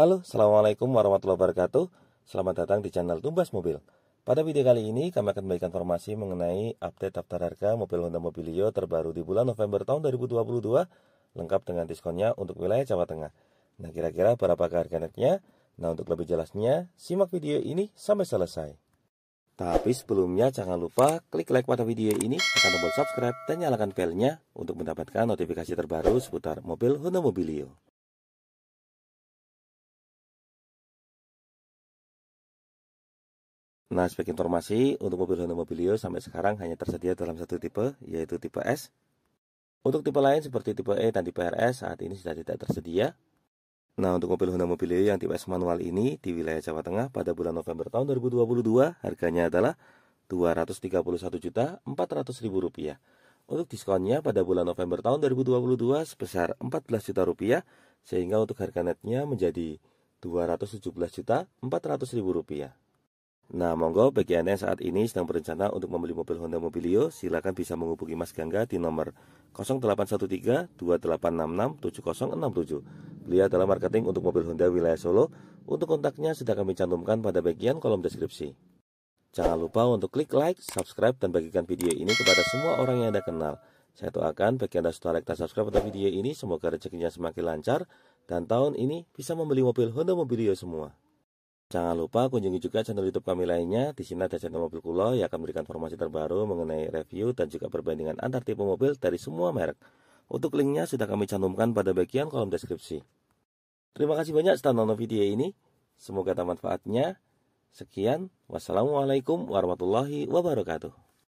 Halo, Assalamualaikum warahmatullahi wabarakatuh Selamat datang di channel Tumbas Mobil Pada video kali ini kami akan memberikan informasi mengenai update daftar harga mobil Honda Mobilio terbaru di bulan November tahun 2022 Lengkap dengan diskonnya untuk wilayah Jawa Tengah Nah kira-kira berapa harga netnya? Nah untuk lebih jelasnya, simak video ini sampai selesai tapi sebelumnya jangan lupa klik like pada video ini, tekan tombol subscribe, dan nyalakan belnya untuk mendapatkan notifikasi terbaru seputar mobil Honda Mobilio. Nah, sebagai informasi, untuk mobil Honda Mobilio sampai sekarang hanya tersedia dalam satu tipe, yaitu tipe S. Untuk tipe lain seperti tipe E dan tipe RS saat ini sudah tidak tersedia. Nah, untuk mobil Honda Mobilio yang tipe S manual ini di wilayah Jawa Tengah pada bulan November tahun 2022 harganya adalah Rp231.400.000. Untuk diskonnya pada bulan November tahun 2022 sebesar 14 juta rupiah, sehingga untuk harga netnya menjadi Rp217.400.000. Nah, monggo bagi Anda yang saat ini sedang berencana untuk membeli mobil Honda Mobilio, silakan bisa menghubungi Mas Gangga di nomor 0813-2866-7067. Beliau adalah marketing untuk mobil Honda wilayah Solo. Untuk kontaknya sudah kami cantumkan pada bagian kolom deskripsi. Jangan lupa untuk klik like, subscribe, dan bagikan video ini kepada semua orang yang Anda kenal. Saya doakan bagi Anda sudah like dan subscribe pada video ini, semoga rezekinya semakin lancar, dan tahun ini bisa membeli mobil Honda Mobilio semua. Jangan lupa kunjungi juga channel YouTube kami lainnya. Di sini ada channel Mobil Kulo yang akan memberikan informasi terbaru mengenai review dan juga perbandingan antar tipe mobil dari semua merek. Untuk linknya sudah kami cantumkan pada bagian kolom deskripsi. Terima kasih banyak sudah nonton video ini. Semoga ada manfaatnya. Sekian, wassalamualaikum warahmatullahi wabarakatuh.